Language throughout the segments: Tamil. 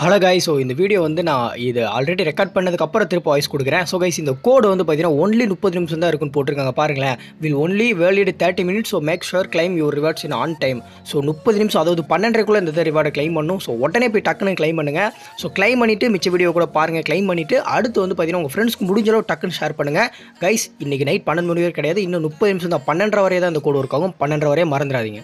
ஹலோ காய் ஸோ இந்த வீடியோ வந்து நான் இது ஆல்ரெடி ரெக்கார்ட் பண்ணதுக்கப்புறம் திருப்ப வாய்ஸ் கொடுக்குறேன் ஸோ கைஸ் இந்த கோடு வந்து பார்த்தீங்கன்னா ஒன்லி முப்பது நிமிஷம் தான் இருக்குன்னு போட்டிருக்காங்க பாருங்களேன் will only valid thirty minutes so make sure claim your rewards in on time so முப்பது நிமிஷம் அதாவது பன்னெண்டரைக்குள்ளே இந்த ரிவார்டை கிளைம் பண்ணும் ஸோ உடனே போய் டக்குன்னு கிளைம் பண்ணுங்கள் ஸோ கிளைம் பண்ணிவிட்டு மிச்ச வீடியோ கூட பாருங்கள் கிளைம் பண்ணிவிட்டு அடுத்து வந்து பார்த்தீங்கன்னா உங்கள் ஃப்ரெண்ட்ஸ்க்கு முடிஞ்சளவு டக்குன்னு ஷேர் பண்ணுங்கள் கைஸ் இன்றைக்கி நைட் பன்னெண்டு மணி வரை கிடையாது இன்னும் முப்பது நிமிஷம் தான் பன்னெண்டரை வரையே தான் இந்த கோடு இருக்காங்க ஆகும் பன்னெண்டரை வரையே மறந்துடாதீங்க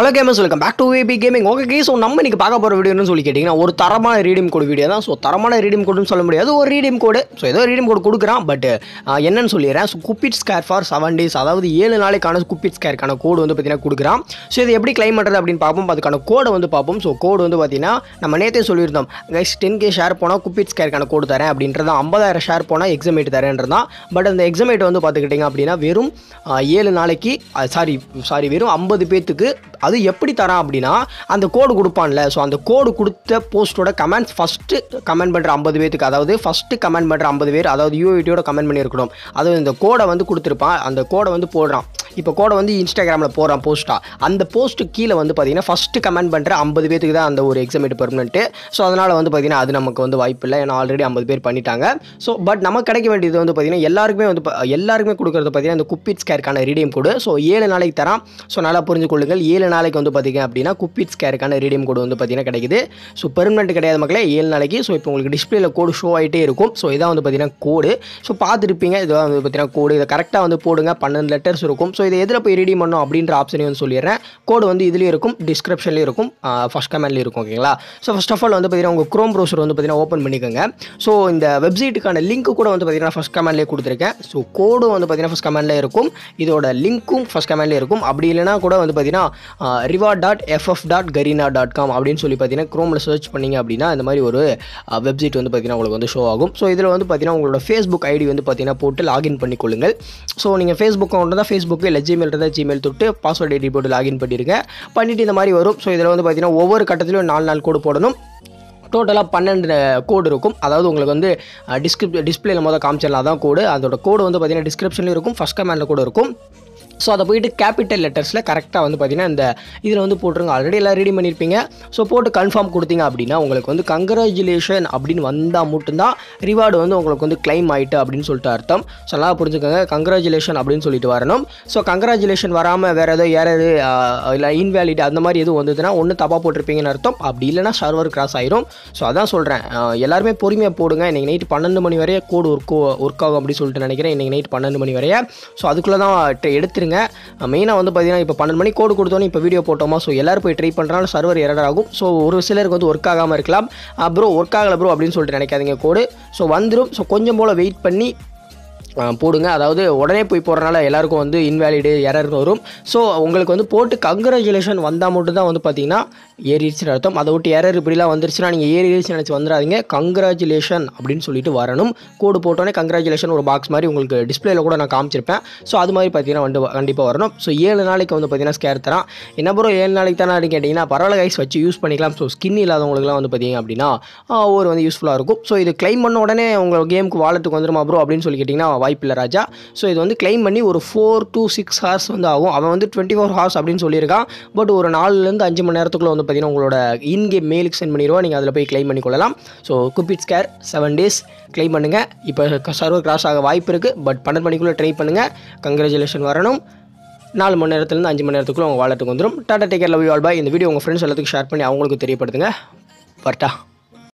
hello gamers welcome back to AB gaming okay K so நம்ம இன்றைக்கி பார்க்க போகிற வீடியோன்னு சொல்லி கேட்டிங்கன்னா ஒரு தரமான ரீடியம் கோடு வீடியோ தான் ஸோ தரமான ரீடியம் கோடுன்னு சொல்ல முடியாது ஒரு ரீடியம் கோடு ஸோ ஏதோ ரீடியம் கோடு கொடுக்குறான் பட் என்னன்னு சொல்லிடுறேன் so Cupid Scar for seven days அதாவது ஏழு நாளைக்கான குப்பிட் ஸ்கேருக்கான கோடு வந்து பார்த்திங்கன்னா கொடுக்குறான் ஸோ இது எப்படி கிளைம் பண்ணுறது அப்படின்னு பார்ப்போம் அதுக்கான கோடை வந்து பார்ப்போம் ஸோ கோடு வந்து பார்த்திங்கன்னா நம்ம நேற்றே சொல்லியிருந்தோம் கைஸ் டென் கே ஷேர் போனால் குப்பிட் ஸ்கேருக்கான கோடு தரேன் அப்படின்றது ஐம்பதாயிரம் ஷேர் போனால் எக்ஸமேட் தான் பட் அந்த எக்ஸமேட் வந்து பார்த்துக்கிட்டிங்க அப்படின்னா வெறும் ஏழு நாளைக்கு சாரி சாரி வெறும் ஐம்பது பேத்துக்கு அது எப்படி தரான் அப்படின்னா அந்த கோடு கொடுப்பான்ல ஸோ அந்த கோடு கொடுத்த போஸ்ட்டோட கமெண்ட்ஸ் ஃபஸ்ட்டு கமெண்ட் பண்ணுற ஐம்பது பேருக்கு அதாவது ஃபஸ்ட்டு கமெண்ட் பண்ணுற ஐம்பது பேர் அதாவது யூஐடியோட கமெண்ட் பண்ணியிருக்கணும் அதாவது இந்த கோடை வந்து கொடுத்துருப்பான் அந்த கோடை வந்து போடுறான் இப்போ கூட வந்து இன்ஸ்டாகிராமில் போகிறான் போஸ்ட்டாக அந்த போஸ்ட்டு கீழே வந்து பார்த்தீங்கன்னா ஃபஸ்ட்டு கமெண்ட் பண்ணுற ஐம்பது பேருக்கு தான் அந்த ஒரு எக்ஸாம் பெர்மனெண்ட்டு ஸோ அதனால் வந்து பார்த்திங்கன்னா அது நமக்கு வந்து வாய்ப்பு இல்லை ஏன்னா ஆல்ரெடி ஐம்பது பேர் பண்ணிட்டாங்க ஸோ பட் நமக்கு கிடைக்க வேண்டியது வந்து பார்த்திங்கன்னா எல்லாருக்குமே வந்து எல்லாருக்குமே கொடுக்குறது பார்த்திங்கன்னா அந்த குப்பிட்ஸ் கேருக்கான ரீடியம் கோடு ஸோ ஏழு நாளைக்கு தரான் ஸோ நல்லா புரிஞ்சுக்கொள்ளுங்கள் ஏழு நாளைக்கு வந்து பார்த்திங்க அப்படின்னா குப்பிட்ஸ் கேருக்கான ரீடியம் கோடு வந்து பார்த்திங்கன்னா கிடைக்குது ஸோ பெர்மனெண்ட் கிடையாது மக்களே ஏழு நாளைக்கு ஸோ இப்போ உங்களுக்கு டிஸ்பிளேல கோடு ஷோ ஆகிட்டே இருக்கும் ஸோ இதான் வந்து பார்த்திங்கன்னா கோடு ஸோ பார்த்துருப்பீங்க இதான் வந்து பார்த்திங்கன்னா கோடு இதை கரெக்டாக வந்து போடுங்க பன்னெண்டு லெட்டர்ஸ் இருக்கும் ஸோ இதை எதில் போய் ரீடிம் பண்ணோம் அப்படின்ற ஆப்ஷனையும் வந்து சொல்லிடுறேன் கோடு வந்து இதுலேயும் இருக்கும் டிஸ்கிரிப்ஷன்லேயும் இருக்கும் ஃபஸ்ட் கமெண்ட்லேயும் இருக்கும் ஓகேங்களா ஸோ ஃபஸ்ட் ஆஃப் ஆல் வந்து பார்த்தீங்கன்னா உங்கள் க்ரோம் ப்ரௌசர் வந்து பார்த்தீங்கன்னா ஓப்பன் பண்ணிக்கோங்க ஸோ இந்த வெப்சைட்டுக்கான லிங்க் கூட வந்து பார்த்தீங்கன்னா ஃபஸ்ட் கமெண்ட்லேயே கொடுத்துருக்கேன் ஸோ கோடும் வந்து பார்த்தீங்கன்னா ஃபஸ்ட் கமெண்ட்லேயே இருக்கும் இதோட லிங்க்கும் ஃபஸ்ட் கமெண்ட்லேயே இருக்கும் அப்படி இல்லைனா கூட வந்து பார்த்தீங்கன்னா reward dot FF dot Garena dot com அப்படின்னு சொல்லி பார்த்தீங்கன்னா க்ரோமில் சர்ச் பண்ணிங்க அப்படின்னா இந்த மாதிரி ஒரு வெப்சைட் வந்து பார்த்தீங்கன்னா உங்களுக்கு வந்து ஷோ ஆகும் ஸோ இதில் வந்து பார்த்தீங்கன்னா உங்களோட ஃபேஸ்புக் ஐடி வந்து பார்த்தீங்கன்னா போட்டு லாகின் பண்ணிக்கொள்ளுங்கள் ஸோ நீங்கள் ஃபேஸ்புக் அக்கௌண்ட் தான் ஃபேஸ்புக்கு இல்லை இல்லை ஜிமெயில் இருந்தால் ஜிமெயில் தொட்டு பாஸ்வேர்ட் ஐடி போட்டு லாகின் பண்ணிடுங்க பண்ணிவிட்டு இந்த மாதிரி வரும் ஸோ இதில் வந்து பார்த்தீங்கன்னா ஒவ்வொரு கட்டத்திலும் நாலு நாள் கோடு போடணும் டோட்டலாக பன்னெண்டு கோடு இருக்கும் அதாவது உங்களுக்கு வந்து டிஸ்கிரிப் டிஸ்பிளேல மொதல் காமிச்சிடலாம் அதான் கோடு அதோட கோடு வந்து பார்த்தீங்கன்னா டிஸ்கிரிப்ஷன்லேயும் இருக்கும் ஃபஸ்ட் கமெண்டில் கூட இருக்கும் ஸோ அதை போயிட்டு கேபிட்டல் லெட்டர்ஸில் கரெக்டாக வந்து பார்த்தீங்கன்னா இந்த இதில் வந்து போட்டுருங்க ஆல்ரெடி எல்லாம் ரெடி பண்ணியிருப்பீங்க ஸோ போட்டு கன்ஃபார்ம் கொடுத்தீங்க அப்படின்னா உங்களுக்கு வந்து கங்க்ராச்சுலேஷன் அப்படின்னு வந்தால் மட்டும்தான் ரிவார்டு வந்து உங்களுக்கு வந்து கிளைம் ஆகிட்டு அப்படின்னு சொல்லிட்டு அர்த்தம் ஸோ நல்லா புரிஞ்சுக்கோங்க கங்க்ராச்சுலேஷன் அப்படின்னு சொல்லிட்டு வரணும் ஸோ கங்க்ராச்சுலேஷன் வராமல் வேறு ஏதோ ஏறது இல்லை இன்வேலிட் அந்த மாதிரி எதுவும் வந்ததுன்னா ஒன்று தப்பாக போட்டிருப்பீங்கன்னு அர்த்தம் அப்படி இல்லைனா சர்வர் கிராஸ் ஆயிரும் ஸோ அதான் சொல்கிறேன் எல்லாருமே பொறுமையாக போடுங்க இன்றைக்கி நைட்டு பன்னெண்டு மணி வரைய கோடு ஒர்க் ஒர்க் ஆகும் அப்படின்னு சொல்லிட்டு நினைக்கிறேன் இன்றைக்கி நைட் பன்னெண்டு மணி வரைய ஸோ அதுக்குள்ளே தான் எடுத்துருங்க பேசுங்க மெயினாக வந்து பார்த்தீங்கன்னா இப்போ பன்னெண்டு மணி கோடு கொடுத்தோன்னே இப்போ வீடியோ போட்டோமா ஸோ எல்லோரும் போய் ட்ரை பண்ணுறாலும் சர்வர் எரடர் ஆகும் ஸோ ஒரு சிலருக்கு வந்து ஒர்க் ஆகாமல் இருக்கலாம் அப்புறம் ஒர்க் ஆகலை ப்ரோ அப்படின்னு சொல்லிட்டு நினைக்காதீங்க கோடு ஸோ வந்துடும் ஸோ கொஞ்சம் போல் வெயிட் பண்ணி போடுங்க அதாவது உடனே போய் போடுறனால எல்லாருக்கும் வந்து இன்வேலிடு எரர்னு வரும் ஸோ உங்களுக்கு வந்து போட்டு கங்க்ராச்சுலேஷன் வந்தால் மட்டும் தான் வந்து பார்த்தீங்கன்னா ஏறிடுச்சுன்னு அர்த்தம் அதை விட்டு எரர் இப்படிலாம் வந்துருச்சுன்னா நீங்கள் ஏறிடுச்சு நினச்சி வந்துடாதீங்க கங்க்ராச்சுலேஷன் அப்படின்னு சொல்லிட்டு வரணும் கோடு போட்டோன்னே கங்க்ராச்சுலேஷன் ஒரு பாக்ஸ் மாதிரி உங்களுக்கு டிஸ்பிளேயில் கூட நான் காமிச்சிருப்பேன் ஸோ அது மாதிரி பார்த்தீங்கன்னா வந்து கண்டிப்பாக வரணும் ஸோ ஏழு நாளைக்கு வந்து பார்த்தீங்கன்னா ஸ்கேர் தரான் என்ன ப்ரோ ஏழு நாளைக்கு தானே அப்படின்னு கேட்டிங்கன்னா பரவாயில்ல கைஸ் வச்சு யூஸ் பண்ணிக்கலாம் ஸோ ஸ்கின் இல்லாதவங்களுக்குலாம் வந்து பார்த்தீங்க அப்படின்னா ஒரு வந்து யூஸ்ஃபுல்லாக இருக்கும் ஸோ இது கிளைம் பண்ண உடனே உங்கள் கேமுக்கு வாலெட்டுக்கு வந்துருமா ப்ரோ அப்படின்னு சொல்லி கேட்டிங்கன்னா வாய்ப்பில்லை ராஜா ஸோ இது வந்து கிளைம் பண்ணி ஒரு ஃபோர் டூ சிக்ஸ் ஹவர்ஸ் வந்து ஆகும் அவன் வந்து டுவெண்ட்டி ஃபோர் ஹவர்ஸ் அப்படின்னு சொல்லியிருக்கான் பட் ஒரு நாலுலேருந்து அஞ்சு மணி நேரத்துக்குள்ளே வந்து பார்த்தீங்கன்னா உங்களோட இன்கேம் மெயிலுக்கு சென்ட் பண்ணிடுவோம் நீங்கள் அதில் போய் கிளைம் பண்ணி கொள்ளலாம் so Cupid Scar seven days claim பண்ணுங்கள் இப்போ சர்வர் கிராஸ் ஆக வாய்ப்பு இருக்குது பட் பன்னெண்டு மணிக்குள்ளே ட்ரை பண்ணுங்கள் கங்க்ராச்சுலேஷன் வரணும் நாலு மணி நேரத்துலேருந்து அஞ்சு மணி நேரத்துக்குள்ளே உங்கள் வாலெட்டுக்கு வந்துடும் tata take care love you all bye இந்த வீடியோ உங்கள் ஃப்ரெண்ட்ஸ் எல்லாத்துக்கும் ஷேர் பண்ணி அவங்களுக்கு தெரியப்படுத்துங்க பர்ட்டா